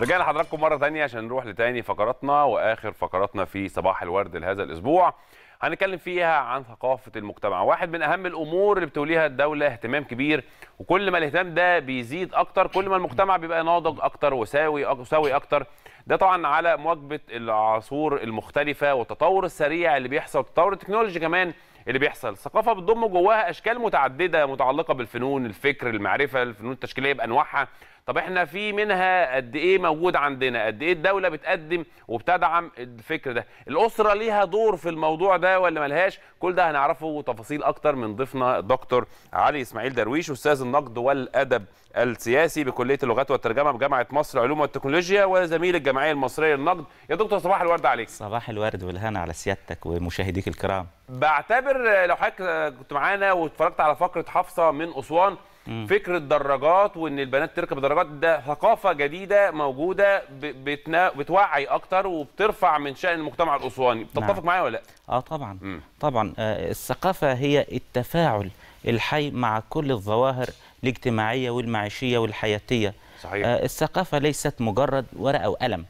رجعنا لحضراتكم مره ثانيه عشان نروح لتاني فقراتنا واخر فقراتنا في صباح الورد لهذا الاسبوع هنتكلم فيها عن ثقافه المجتمع واحد من اهم الامور اللي بتوليها الدوله اهتمام كبير وكل ما الاهتمام ده بيزيد اكتر كل ما المجتمع بيبقى ناضج اكتر وساوي وساوي اكتر ده طبعا على مواكبه العصور المختلفه والتطور السريع اللي بيحصل تطور التكنولوجي كمان اللي بيحصل الثقافه بتضم جواها اشكال متعدده متعلقه بالفنون الفكر المعرفه الفنون التشكيليه بانواعها طب احنا في منها قد ايه موجود عندنا قد ايه الدوله بتقدم وبتدعم الفكر ده الاسره ليها دور في الموضوع ده ولا ملهاش كل ده هنعرفه تفاصيل اكتر من ضيفنا الدكتور علي اسماعيل درويش استاذ النقد والادب السياسي بكليه اللغات والترجمه بجامعه مصر العلوم والتكنولوجيا وزميل الجمعيه المصريه للنقد يا دكتور صباح الورد عليك صباح الورد والهنا على سيادتك ومشاهديك الكرام بعتبر لو حضرتك كنت معانا واتفرجت على فقره حفصه من اسوان فكره دراجات وان البنات تركب دراجات ده ثقافه جديده موجوده بتنا... بتوعي اكتر وبترفع من شان المجتمع الاسواني بتتفق نعم. معايا ولا لا اه طبعا م. طبعا آه الثقافه هي التفاعل الحي مع كل الظواهر الاجتماعيه والمعيشيه والحياتيه صحيح. آه الثقافه ليست مجرد ورقه وقلم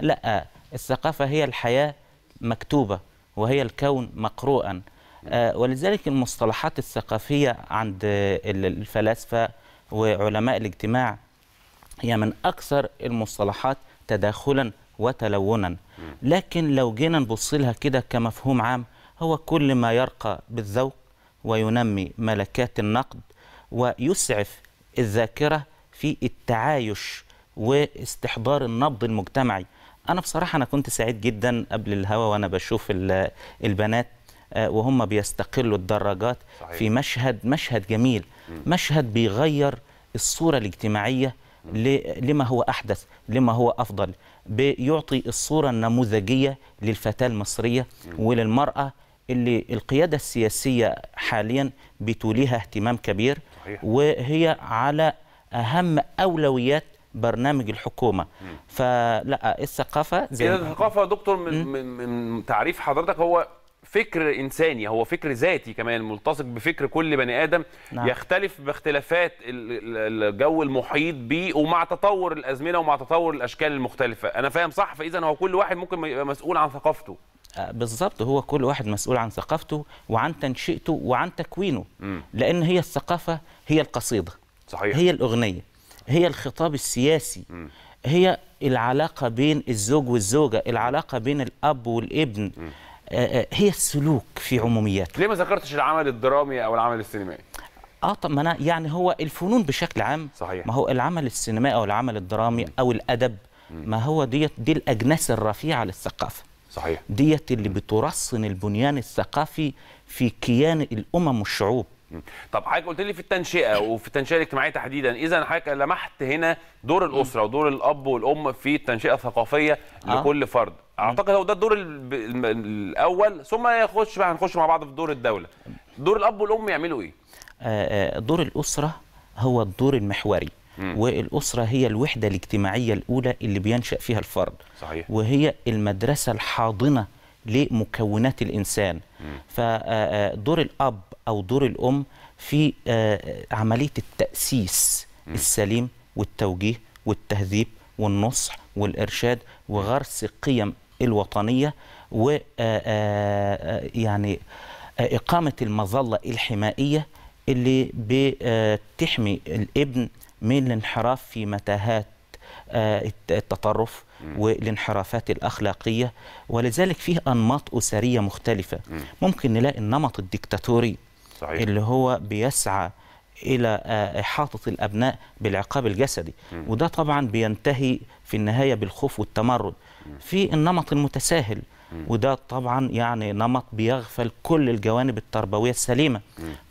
لا الثقافه هي الحياه مكتوبه وهي الكون مقروءا آه، ولذلك المصطلحات الثقافية عند الفلاسفة وعلماء الاجتماع هي من أكثر المصطلحات تداخلا وتلونا لكن لو جينا نبص لها كده كمفهوم عام هو كل ما يرقى بالذوق وينمي ملكات النقد ويسعف الذاكرة في التعايش واستحضار النبض المجتمعي أنا بصراحة أنا كنت سعيد جدا قبل الهوى وأنا بشوف البنات آه، وهم بيستقلوا الدراجات صحيح. في مشهد مشهد جميل مشهد بيغير الصورة الاجتماعية لما هو أحدث لما هو أفضل بيعطي الصورة النموذجية للفتاة المصرية وللمرأة اللي القيادة السياسية حاليا بتوليها اهتمام كبير صحيح. وهي على أهم أولويات برنامج الحكومه فلا الثقافه زي الثقافه يا دكتور من, من تعريف حضرتك هو فكر انساني هو فكر ذاتي كمان ملتصق بفكر كل بني ادم نعم. يختلف باختلافات الجو المحيط به ومع تطور الازمنه ومع تطور الاشكال المختلفه انا فاهم صح فاذا هو كل واحد ممكن يبقى مسؤول عن ثقافته آه، بالظبط هو كل واحد مسؤول عن ثقافته وعن تنشئته وعن تكوينه م. لان هي الثقافه هي القصيده صحيح. هي الاغنيه هي الخطاب السياسي م. هي العلاقه بين الزوج والزوجه العلاقه بين الاب والابن م. آه، آه، هي السلوك في عمومياته ليه ما ذكرتش العمل الدرامي او العمل السينمائي اه طب ما انا يعني هو الفنون بشكل عام صحيح ما هو العمل السينمائي او العمل الدرامي او الادب ما هو ديت دي الاجناس الرفيعه للثقافه صحيح ديت اللي بترصن البنيان الثقافي في كيان الامم والشعوب طب حضرتك قلت لي في التنشئه وفي التنشئه الاجتماعيه تحديدا اذا حضرتك لمحت هنا دور الاسره ودور الاب والام في التنشئه الثقافيه آه. لكل فرد اعتقد هو ده الدور الاول ثم يخش بقى هنخش مع بعض في دور الدوله دور الاب والام يعملوا ايه آه، آه، دور الاسره هو الدور المحوري مم. والأسرة هي الوحدة الاجتماعية الأولى اللي بينشأ فيها الفرد صحيح. وهي المدرسة الحاضنة لمكونات الإنسان مم. فدور آه، الأب أو دور الأم في عملية التأسيس مم. السليم والتوجيه والتهذيب والنصح والإرشاد وغرس قيم الوطنيه و آه، آه، يعني آه، اقامه المظله الحمائيه اللي بتحمي الابن من الانحراف في متاهات التطرف والانحرافات الأخلاقية ولذلك فيه أنماط أسرية مختلفة ممكن نلاقي النمط الدكتاتوري صحيح. اللي هو بيسعى إلى آه، إحاطة الأبناء بالعقاب الجسدي وده طبعا بينتهي في النهاية بالخوف والتمرد في النمط المتساهل وده طبعا يعني نمط بيغفل كل الجوانب التربويه السليمه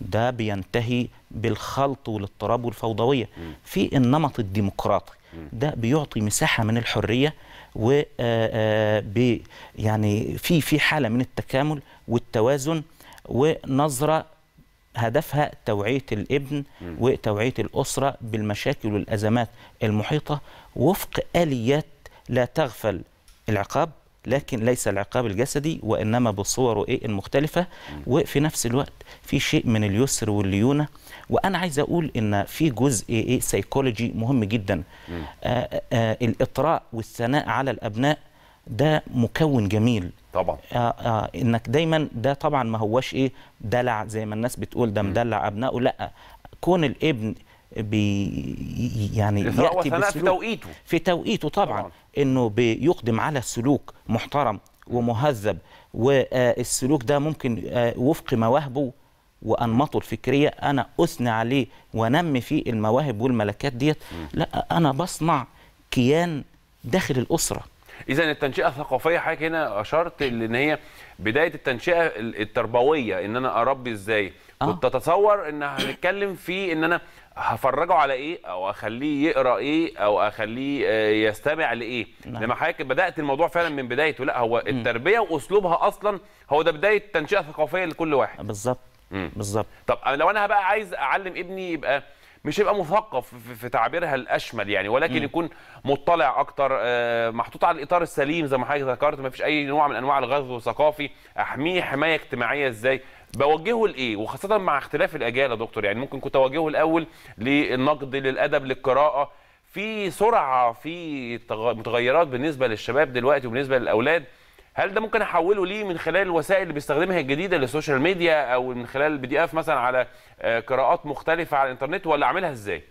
ده بينتهي بالخلط والاضطراب والفوضويه في النمط الديمقراطي ده بيعطي مساحه من الحريه و آه، آه، يعني في في حاله من التكامل والتوازن ونظره هدفها توعية الابن وتوعية الأسرة بالمشاكل والأزمات المحيطة وفق آليات لا تغفل العقاب لكن ليس العقاب الجسدي وإنما بصوره إيه المختلفة وفي نفس الوقت في شيء من اليسر والليونة وأنا عايز أقول إن في جزء إيه سيكولوجي إيه؟ مهم جدا آآ آآ آه، آه، آه، الإطراء والثناء على الأبناء ده مكون جميل طبعا آه آه انك دايما ده طبعا ما هواش ايه دلع زي ما الناس بتقول ده مدلع ابنائه لا كون الابن بي يعني ياتي في توقيته في توقيته طبعا, طبعا. انه بيقدم على سلوك محترم ومهذب والسلوك ده ممكن آه، وفق مواهبه وانماطه الفكريه انا اثني عليه وانمي فيه المواهب والملكات ديت لا انا بصنع كيان داخل الاسره اذا التنشئه الثقافيه حضرتك هنا اشرت ان هي بدايه التنشئه التربويه ان انا اربي ازاي آه. كنت اتصور ان هنتكلم في ان انا هفرجه على ايه او اخليه يقرا ايه او اخليه آه، يستمع لايه نعم. لما حضرتك بدات الموضوع فعلا من بدايته لا هو التربيه واسلوبها اصلا هو ده بدايه التنشئه الثقافيه لكل واحد بالظبط بالظبط طب لو انا بقى عايز اعلم ابني يبقى مش يبقى مثقف في تعبيرها الاشمل يعني ولكن م. يكون مطلع اكتر آه، محطوط على الاطار السليم زي ما حضرتك ذكرت ما فيش اي نوع من انواع الغزو الثقافي احميه حمايه اجتماعيه ازاي بوجهه لايه وخاصه مع اختلاف الاجيال يا دكتور يعني ممكن كنت اوجهه الاول للنقد للادب للقراءه في سرعه في متغيرات بالنسبه للشباب دلوقتي وبالنسبه للاولاد هل ده ممكن احوله ليه من خلال الوسائل اللي بيستخدمها الجديده للسوشيال ميديا او من خلال البي دي اف مثلا على آه، قراءات مختلفه على الانترنت ولا اعملها ازاي؟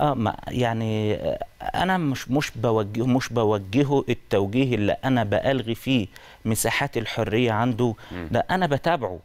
اه ما يعني آه، انا مش مش بوجهه مش بوجهه التوجيه اللي انا بالغي فيه مساحات الحريه عنده ده انا بتابعه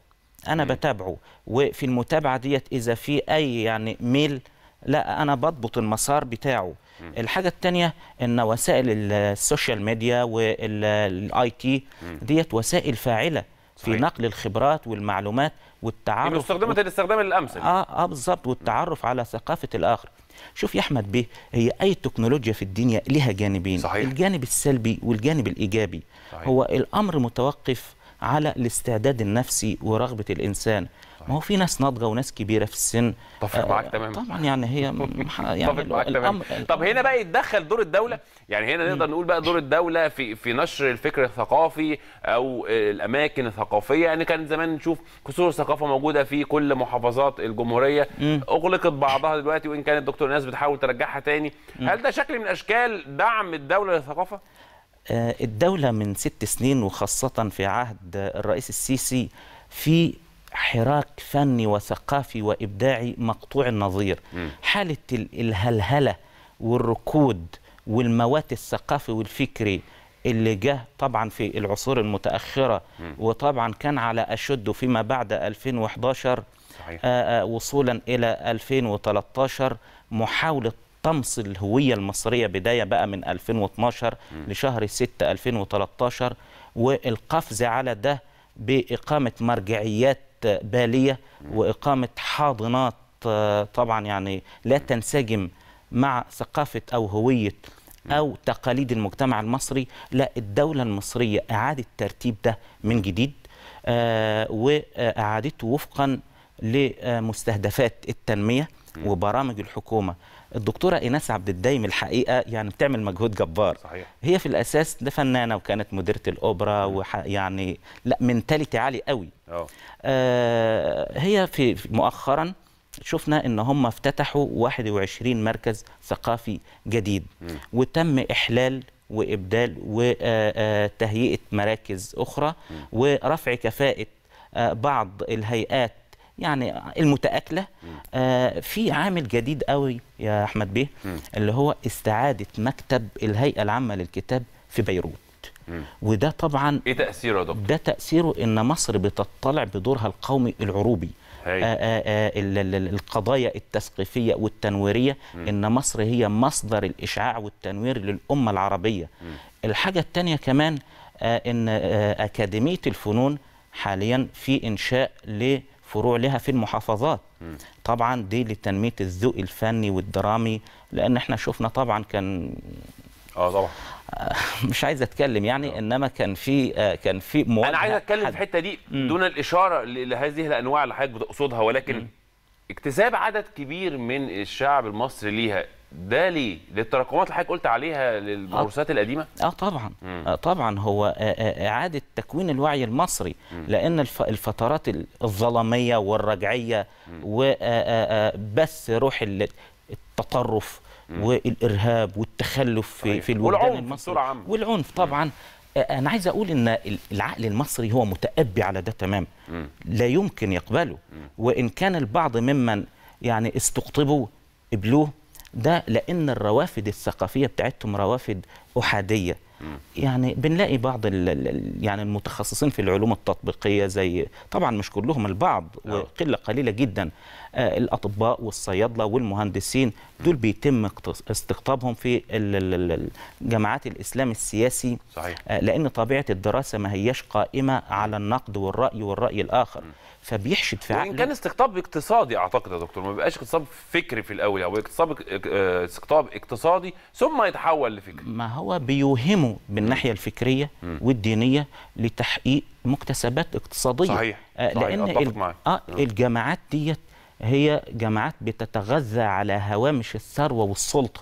انا بتابعه وفي المتابعه ديت اذا في اي يعني ميل لا انا بضبط المسار بتاعه الحاجه الثانيه ان وسائل السوشيال ميديا والاي تي ديت وسائل فاعله في صحيح. نقل الخبرات والمعلومات والتعرف مستخدمه و... الاستخدام الامثل اه اه بالظبط والتعرف على ثقافه الاخر شوف يا احمد بيه هي اي تكنولوجيا في الدنيا لها جانبين صحيح. الجانب السلبي والجانب الايجابي صحيح. هو الامر متوقف على الاستعداد النفسي ورغبه الانسان ما هو في ناس ناضجه وناس كبيره في السن طبعا آه معاك تمام طبعا يعني هي يعني طبعا معاك تمام طب هنا بقى يتدخل دور الدوله يعني هنا نقدر نقول بقى دور الدوله في في نشر الفكر الثقافي او الاماكن الثقافيه يعني كان زمان نشوف قصور الثقافه موجوده في كل محافظات الجمهوريه اغلقت بعضها دلوقتي وان كانت الدكتور ناس بتحاول ترجعها تاني هل ده شكل من اشكال دعم الدوله للثقافه آه، الدولة من ست سنين وخاصة في عهد الرئيس السيسي في حراك فني وثقافي وإبداعي مقطوع النظير حالة الهلهلة والركود والموات الثقافي والفكري اللي جه طبعا في العصور المتأخرة وطبعا كان على أشده فيما بعد 2011 صحيح. آآ آه، آه، وصولا إلى 2013 محاولة طمس الهوية المصرية بداية بقى من 2012 م. لشهر 6 2013 والقفز على ده بإقامة مرجعيات باليه واقامه حاضنات آه، طبعا يعني لا تنسجم مع ثقافه او هويه او تقاليد المجتمع المصري لا الدوله المصريه اعاده ترتيب ده من جديد آه، واعادته وفقا لمستهدفات التنميه وبرامج الحكومه الدكتوره ايناس عبد الدايم الحقيقه يعني بتعمل مجهود جبار صحيح. هي في الاساس ده فنانه وكانت مديره الاوبرا ويعني لا منتاليتي عالي قوي آه هي في مؤخرا شفنا ان هم افتتحوا 21 مركز ثقافي جديد م. وتم احلال وابدال وتهيئه آه، آه، مراكز اخرى م. ورفع كفاءه آه، بعض الهيئات يعني المتاكله آه في عامل جديد قوي يا احمد بيه اللي هو استعاده مكتب الهيئه العامه للكتاب في بيروت وده طبعا ايه تاثيره يا دكتور ده تاثيره ان مصر بتطلع بدورها القومي العروبي آآ آآ آه، آه، آه، القضايا التثقيفيه والتنويريه م. ان مصر هي مصدر الاشعاع والتنوير للامه العربيه م. الحاجه الثانيه كمان ان اكاديميه الفنون حاليا في انشاء ل فروع لها في المحافظات طبعا دي لتنميه الذوق الفني والدرامي لان احنا شفنا طبعا كان اه طبعا مش عايز اتكلم يعني أوه. انما كان في آه، كان في انا عايز اتكلم حد. في الحته دي دون الاشاره لهذه الانواع اللي حضرتك بتقصدها ولكن م. اكتساب عدد كبير من الشعب المصري ليها ده ليه للتراكمات اللي حضرتك قلت عليها للبورصات القديمه اه, آه، طبعا آه طبعا هو اعاده تكوين الوعي المصري مم. لان الفترات الظلاميه والرجعيه وبث آه، آه، روح التطرف مم. والارهاب والتخلف في, في الوجدان المصري والعنف طبعا مم. انا عايز اقول ان العقل المصري هو متأبي على ده تمام لا يمكن يقبله وان كان البعض ممن يعني استقطبوا قبلوه ده لان الروافد الثقافيه بتاعتهم روافد احاديه يعني بنلاقي بعض ال يعني المتخصصين في العلوم التطبيقيه زي طبعا مش كلهم البعض وقله قليله جدا آه، الاطباء والصيادله والمهندسين دول بيتم استقطابهم في الجامعات الاسلام السياسي صحيح. آه، لان طبيعه الدراسه ما هياش قائمه على النقد والراي والراي الاخر فبيحشد في عقله كان استقطاب اقتصادي اعتقد يا دكتور ما بيبقاش اقتصاد فكري في الاول او اقتصاد آه، استقطاب اقتصادي ثم يتحول لفكر ما هو بيوهمه بالناحيه الفكريه والدينيه لتحقيق مكتسبات اقتصاديه صحيح, آه، صحيح. لان الج... آه الجماعات ديت هي جماعات بتتغذى على هوامش الثروه والسلطه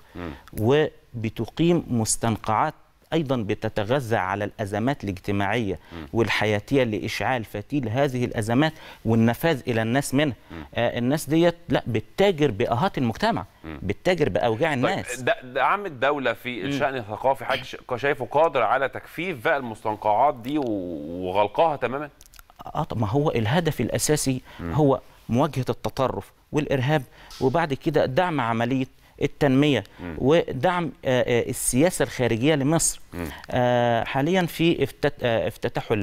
وبتقيم مستنقعات أيضا بتتغذى على الأزمات الاجتماعية والحياتية لإشعال فتيل هذه الأزمات والنفاذ إلى الناس منها آه الناس ديت لا بتتاجر بآهات المجتمع بتتاجر بأوجاع طيب، الناس طيب دعم الدولة في الشأن الثقافي حاجه شايفه قادر على تكفيف بقى المستنقعات دي وغلقها تماما؟ اه ما هو الهدف الأساسي هو مواجهة التطرف والإرهاب وبعد كده دعم عملية التنميه م. ودعم آه، آه، السياسه الخارجيه لمصر آه، حاليا في افتتحوا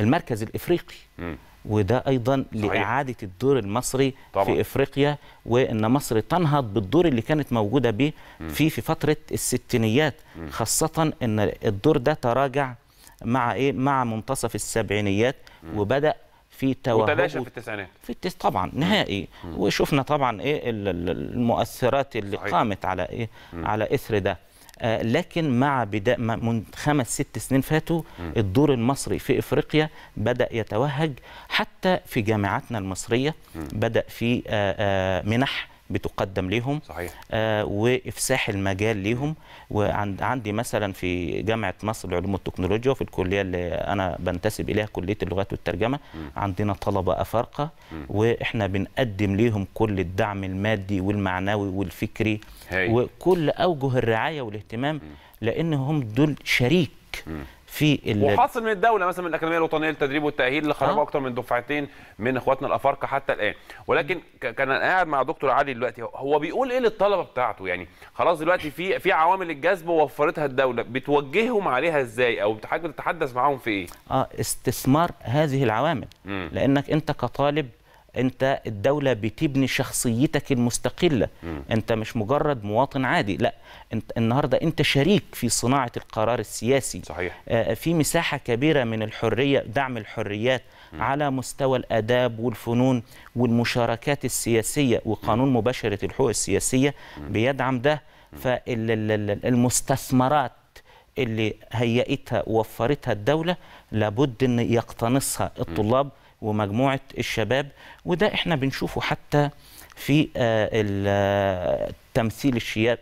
المركز الافريقي م. وده ايضا صحيح. لاعاده الدور المصري طبعا. في افريقيا وان مصر تنهض بالدور اللي كانت موجوده به في في فتره الستينيات م. خاصه ان الدور ده تراجع مع ايه مع منتصف السبعينيات م. وبدا في توهج وتلاشى في التسعينات في التس طبعا نهائي مم. وشفنا طبعا ايه المؤثرات اللي صحيح. قامت على ايه مم. على اثر ده آه، لكن مع بدا من خمس ست سنين فاتوا الدور المصري في افريقيا بدا يتوهج حتى في جامعاتنا المصريه بدا في آه، آه، منح بتقدم ليهم صحيح. آه وافساح المجال ليهم وعندي مثلا في جامعه مصر للعلوم والتكنولوجيا وفي الكليه اللي انا بنتسب اليها كليه اللغات والترجمه م. عندنا طلبه افارقه واحنا بنقدم ليهم كل الدعم المادي والمعنوي والفكري هي. وكل اوجه الرعايه والاهتمام م. لان هم دول شريك م. في وحاصل من الدوله مثلا من الاكاديميه الوطنيه للتدريب والتاهيل اللي خرجوا أه. اكثر من دفعتين من اخواتنا الافارقه حتى الان ولكن كان انا قاعد مع دكتور علي دلوقتي هو بيقول ايه للطلبه بتاعته يعني خلاص دلوقتي في في عوامل الجذب وفرتها الدوله بتوجههم عليها ازاي او بتحاول تتحدث معاهم في ايه اه استثمار هذه العوامل م. لانك انت كطالب انت الدوله بتبني شخصيتك المستقله م. انت مش مجرد مواطن عادي لا انت النهارده انت شريك في صناعه القرار السياسي صحيح. آه، في مساحه كبيره من الحريه دعم الحريات م. على مستوى الاداب والفنون والمشاركات السياسيه وقانون مباشره الحقوق السياسيه م. بيدعم ده فالمستثمرات اللي هيئتها ووفرتها الدوله لابد ان يقتنصها الطلاب م. ومجموعه الشباب وده احنا بنشوفه حتى في آه، آه، تمثيل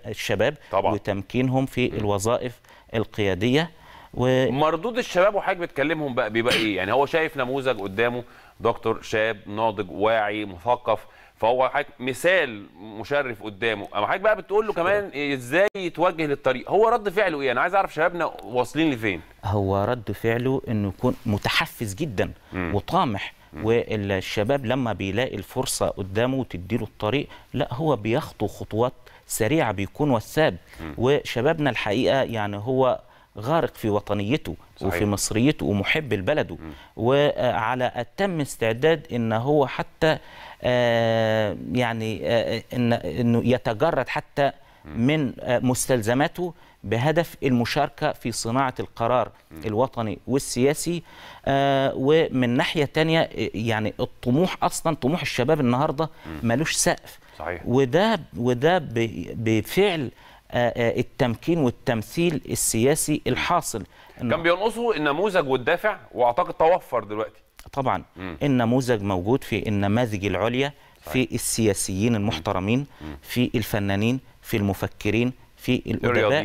الشباب طبعا. وتمكينهم في الوظائف القياديه و... مردود الشباب وحضرتك بتكلمهم بقى بيبقى ايه يعني هو شايف نموذج قدامه دكتور شاب ناضج واعي مثقف فهو حضرتك مثال مشرف قدامه اما حضرتك بقى بتقول له كمان ازاي يتوجه للطريق هو رد فعله ايه انا عايز اعرف شبابنا واصلين لفين هو رد فعله انه يكون متحفز جدا مم. وطامح والشباب لما بيلاقي الفرصه قدامه وتديله الطريق لا هو بيخطو خطوات سريعه بيكون وساب وشبابنا الحقيقه يعني هو غارق في وطنيته صحيح. وفي مصريته ومحب لبلده وعلى أتم استعداد إن هو حتى آه، يعني آه، إن إنه يتجرد حتى من آه، مستلزماته بهدف المشاركة في صناعة القرار الوطني والسياسي ومن ناحية تانية يعني الطموح أصلا طموح الشباب النهاردة ملوش سقف صحيح. وده, وده بفعل آه، آه، التمكين والتمثيل السياسي الحاصل كان بينقصه النموذج والدافع واعتقد توفر دلوقتي طبعا مم. النموذج موجود في النماذج العليا في السياسيين المحترمين في الفنانين في المفكرين في الادباء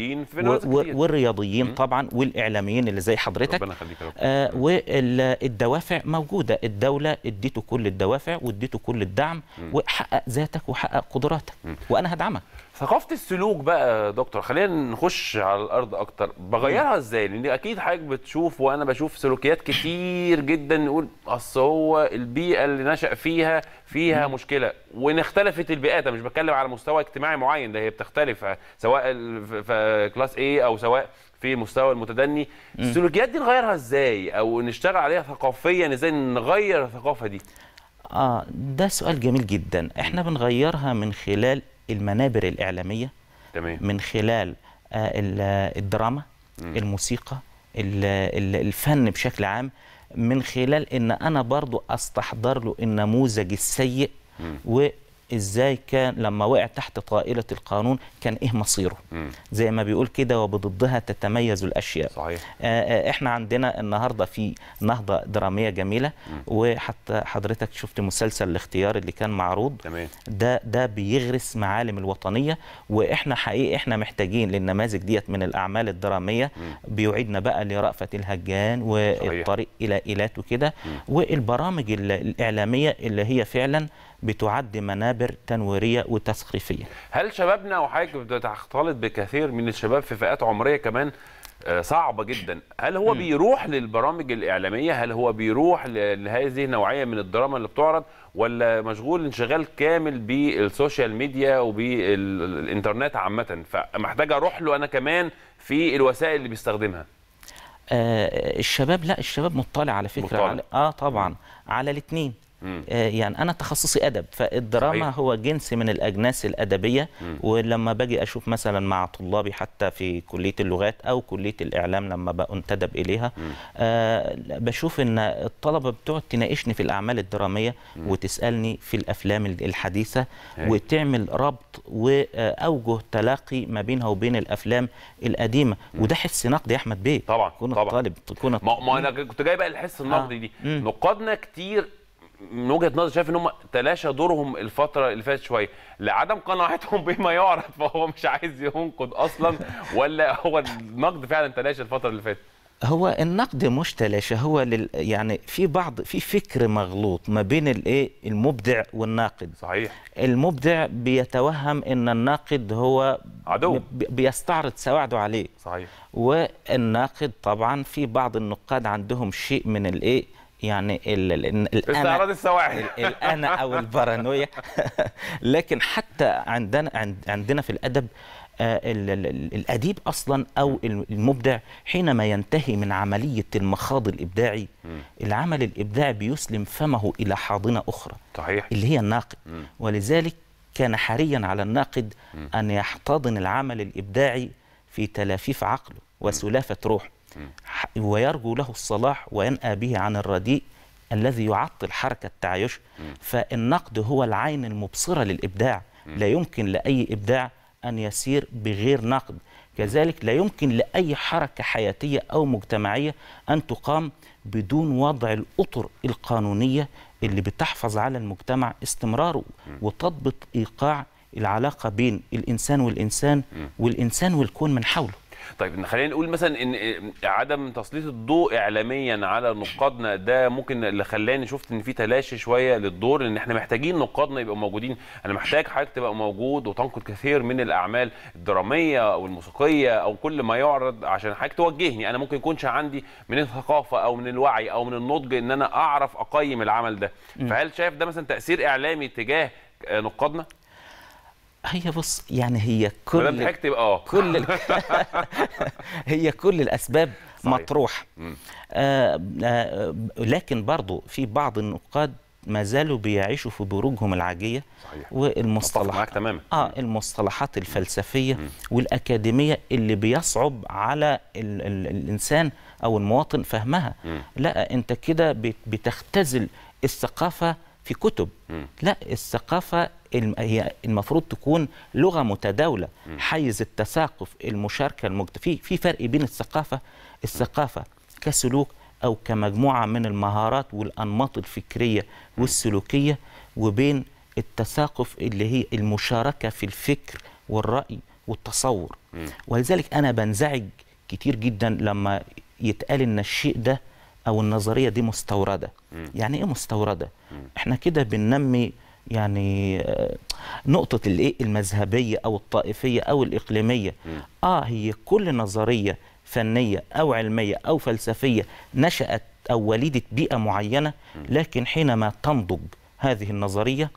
والرياضيين طبعا والاعلاميين اللي زي حضرتك ربنا آه والدوافع موجوده الدوله اديته كل الدوافع واديته كل الدعم وحقق ذاتك وحقق قدراتك وانا هدعمك ثقافه السلوك بقى دكتور خلينا نخش على الارض اكتر بغيرها ازاي لان اكيد حضرتك بتشوف وانا بشوف سلوكيات كتير جدا نقول اصل هو البيئه اللي نشا فيها فيها مشكله وان اختلفت البيئات انا مش بتكلم على مستوى اجتماعي معين ده هي بتختلف سواء في كلاس اي او سواء في مستوى المتدني السلوكيات دي نغيرها ازاي او نشتغل عليها ثقافيا ازاي نغير الثقافه دي اه ده سؤال جميل جدا احنا بنغيرها من خلال المنابر الاعلاميه تمام. من خلال آه، الدراما مم. الموسيقى الفن بشكل عام من خلال ان انا برضو استحضر له النموذج السيء مم. ازاي كان لما وقع تحت طائله القانون كان ايه مصيره زي ما بيقول كده وبضدها تتميز الاشياء صحيح. آه، آه، احنا عندنا النهارده في نهضه دراميه جميله وحتى حضرتك شفت مسلسل الاختيار اللي كان معروض تمام. ده ده بيغرس معالم الوطنيه واحنا حقيقي احنا محتاجين للنماذج ديت من الاعمال الدراميه بيعيدنا بقى لرأفت الهجان والطريق صحيح. الى ايلات وكده والبرامج الاعلاميه اللي هي فعلا بتعد منابر تنويريه وتثقيفيه. هل شبابنا وحضرتك بتختلط بكثير من الشباب في فئات عمريه كمان آه، صعبه جدا هل هو م. بيروح للبرامج الاعلاميه هل هو بيروح لهذه النوعيه من الدراما اللي بتعرض ولا مشغول انشغال كامل بالسوشيال ميديا وبالانترنت عامه فمحتاج اروح له انا كمان في الوسائل اللي بيستخدمها آه الشباب لا الشباب مطلع على فكره مطلع. على اه طبعا على الاثنين آه، يعني انا تخصصي ادب فالدراما صحيح. هو جنس من الاجناس الادبيه ولما باجي اشوف مثلا مع طلابي حتى في كليه اللغات او كليه الاعلام لما بنتدب اليها آه بشوف ان الطلبه بتقعد تناقشني في الاعمال الدراميه م. وتسالني في الافلام الحديثه هي. وتعمل ربط واوجه تلاقي ما بينها وبين الافلام القديمه م. وده حس نقدي يا احمد بيه طبعا كون طبعا. الطالب كون ما, ما انا كنت جاي بقى الحس النقدي آه. دي مم. نقادنا كتير من وجهه نظري شايف ان هم تلاشى دورهم الفتره اللي فاتت شويه لعدم قناعتهم بما يعرض فهو مش عايز ينقد اصلا ولا هو النقد فعلا تلاشى الفتره اللي فاتت هو النقد مش تلاشى هو لل يعني في بعض في فكر مغلوط ما بين الايه المبدع والناقد صحيح المبدع بيتوهم ان الناقد هو عدو بيستعرض سواعده عليه صحيح والناقد طبعا في بعض النقاد عندهم شيء من الايه يعني ال ال ال الانا السواحل الانا او البارانويا لكن حتى عندنا عندنا في الادب آه، الاديب اصلا او المبدع حينما ينتهي من عمليه المخاض الابداعي العمل الابداعي بيسلم فمه الى حاضنه اخرى صحيح اللي هي الناقد ولذلك كان حريا على الناقد ان يحتضن العمل الابداعي في تلافيف عقله وسلافه روحه ويرجو له الصلاح وينأى به عن الرديء الذي يعطل حركة تعايشه فالنقد هو العين المبصرة للإبداع لا يمكن لأي إبداع أن يسير بغير نقد كذلك لا يمكن لأي حركة حياتية أو مجتمعية أن تقام بدون وضع الأطر القانونية اللي بتحفظ على المجتمع استمراره وتضبط إيقاع العلاقة بين الإنسان والإنسان والإنسان والكون من حوله طيب خلينا نقول مثلا ان إيه، عدم تسليط الضوء اعلاميا على نقادنا ده ممكن اللي خلاني شفت ان في تلاشي شويه للدور ان احنا محتاجين نقادنا يبقوا موجودين انا محتاج حضرتك تبقى موجود وتنقد كثير من الاعمال الدراميه او الموسيقيه او كل ما يعرض عشان حضرتك توجهني انا ممكن يكونش عندي من الثقافه او من الوعي او من النضج ان انا اعرف اقيم العمل ده فهل شايف ده مثلا تاثير اعلامي تجاه آه، نقادنا هي بص يعني هي كل ضحكت اه كل ال... هي كل الاسباب صحيح. مطروحه آه آه لكن برضو في بعض النقاد ما زالوا بيعيشوا في بروجهم العاجيه صحيح. والمصطلحات تماما اه المصطلحات الفلسفيه مم. والاكاديميه اللي بيصعب على ال ال الانسان او المواطن فهمها مم. لا انت كده بتختزل الثقافه في كتب م. لا الثقافة هي المفروض تكون لغة متداولة م. حيز التثاقف المشاركة المجت... في في فرق بين الثقافة الثقافة كسلوك أو كمجموعة من المهارات والأنماط الفكرية والسلوكية وبين التثاقف اللي هي المشاركة في الفكر والرأي والتصور م. ولذلك أنا بنزعج كتير جدا لما يتقال إن الشيء ده او النظريه دي مستورده م. يعني ايه مستورده م. احنا كده بننمي يعني آه، نقطه الايه المذهبيه او الطائفيه او الاقليميه م. اه هي كل نظريه فنيه او علميه او فلسفيه نشات او ولدت بيئه معينه لكن حينما تنضج هذه النظريه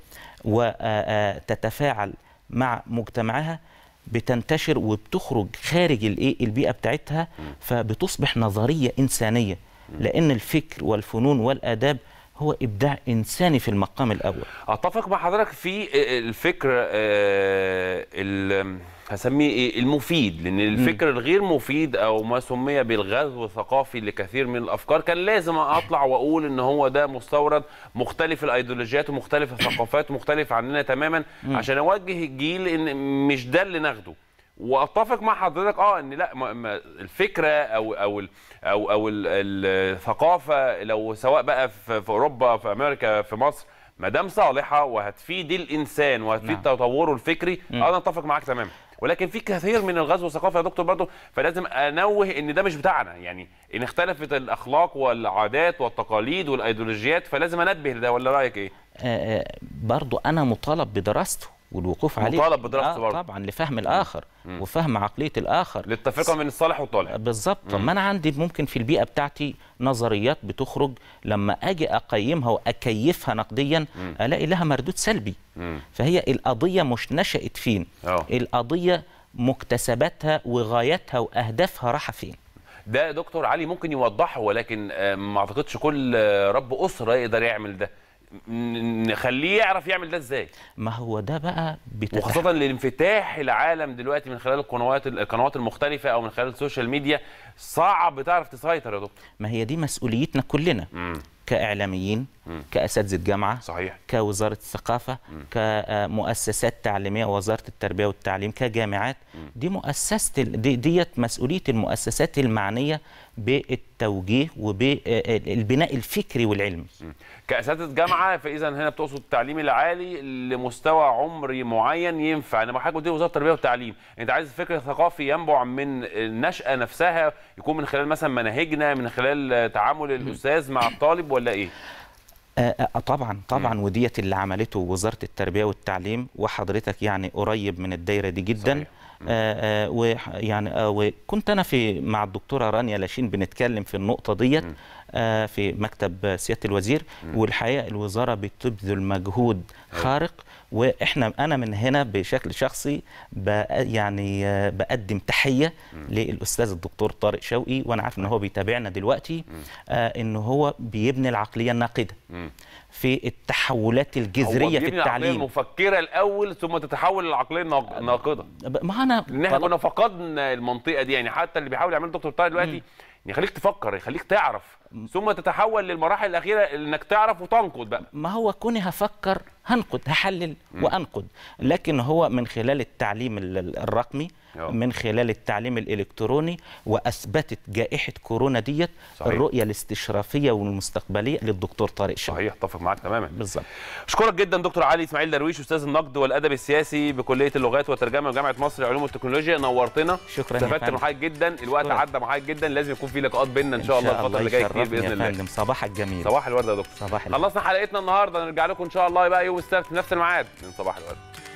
وتتفاعل آه، آه، مع مجتمعها بتنتشر وبتخرج خارج الايه البيئه بتاعتها فبتصبح نظريه انسانيه لأن الفكر والفنون والآداب هو ابداع انساني في المقام الاول اتفق مع حضرتك في آه، آه، الفكر آه، هسميه ايه المفيد لان الفكر الغير مفيد او ما سمي بالغزو الثقافي لكثير من الافكار كان لازم اطلع واقول ان هو ده مستورد مختلف الايديولوجيات ومختلف الثقافات مختلف عننا تماما عشان اوجه الجيل ان مش ده اللي ناخده واتفق مع حضرتك اه ان لا الفكره او او او او الثقافه لو سواء بقى في اوروبا في امريكا في مصر ما دام صالحه وهتفيد الانسان وهتفيد نعم. تطوره الفكري آه، انا اتفق معاك تماما ولكن في كثير من الغزو الثقافي يا دكتور برضه فلازم انوه ان ده مش بتاعنا يعني ان اختلفت الاخلاق والعادات والتقاليد والايديولوجيات فلازم انبه لده ولا رايك ايه؟ آه، آه، برضه انا مطالب بدراسته والوقوف عليه مطالب بدراسته آه طبعا لفهم الاخر مم. وفهم عقليه الاخر للتفرقه من الصالح والطالح بالظبط طب ما انا عندي ممكن في البيئه بتاعتي نظريات بتخرج لما اجي اقيمها واكيفها نقديا مم. الاقي لها مردود سلبي مم. فهي القضيه مش نشات فين أوه. القضيه مكتسباتها وغايتها واهدافها راح فين ده دكتور علي ممكن يوضحه ولكن آه، ما اعتقدش كل آه، رب اسره يقدر يعمل ده نخليه يعرف يعمل ده ازاي ما هو ده بقى بتتح... وخاصه لانفتاح العالم دلوقتي من خلال القنوات القنوات المختلفه او من خلال السوشيال ميديا صعب تعرف تسيطر يا دكتور ما هي دي مسؤوليتنا كلنا مم. كاعلاميين كاساتذه جامعه صحيح كوزاره الثقافه م. كمؤسسات تعليميه وزاره التربيه والتعليم كجامعات م. دي مؤسسه دي ديت مسؤوليه المؤسسات المعنيه بالتوجيه وبالبناء الفكري والعلمي كاساتذه جامعه فاذا هنا بتقصد التعليم العالي لمستوى عمري معين ينفع انا حضرتك قلت وزاره التربيه والتعليم انت عايز فكر ثقافي ينبع من النشاه نفسها يكون من خلال مثلا مناهجنا من خلال تعامل الاستاذ مع الطالب ولا ايه آه، آه، آه، طبعا طبعا وديت اللي عملته وزاره التربيه والتعليم وحضرتك يعني قريب من الدايره دي جدا صحيح. آه، آه، ويعني آه، وكنت انا في مع الدكتوره رانيا لاشين بنتكلم في النقطه ديت في مكتب سياده الوزير والحقيقه الوزاره بتبذل مجهود أيوة. خارق واحنا انا من هنا بشكل شخصي يعني بقدم تحيه للاستاذ الدكتور طارق شوقي وانا عارف ان هو بيتابعنا دلوقتي ان هو بيبني العقليه الناقده في التحولات الجذريه في التعليم العقلية المفكره الاول ثم تتحول للعقليه أه، الناقده ما انا ان احنا كنا فقدنا المنطقه دي يعني حتى اللي بيحاول يعمله دكتور طارق دلوقتي يخليك تفكر يخليك تعرف ثم تتحول للمراحل الاخيره انك تعرف وتنقد بقى ما هو كوني هفكر هنقد هحلل وانقد لكن هو من خلال التعليم الرقمي أوه. من خلال التعليم الالكتروني واثبتت جائحه كورونا ديت الرؤيه الاستشرافيه والمستقبليه للدكتور طارق شاه صحيح اتفق معاك تماما بالظبط اشكرك جدا دكتور علي اسماعيل درويش استاذ النقد والادب السياسي بكليه اللغات والترجمه جامعه مصر للعلوم والتكنولوجيا نورتنا شكرا استفدت من حضرتك جدا الوقت عدى معاك جدا لازم يكون في في لقاءات بينا ان شاء الله الفتره اللي جايه كتير باذن الله فندم صباحك جميل صباح الورد يا دكتور صباح الورد خلصنا حلقتنا النهارده نرجع لكم ان شاء الله بقى يوم السبت نفس الميعاد من صباح الورد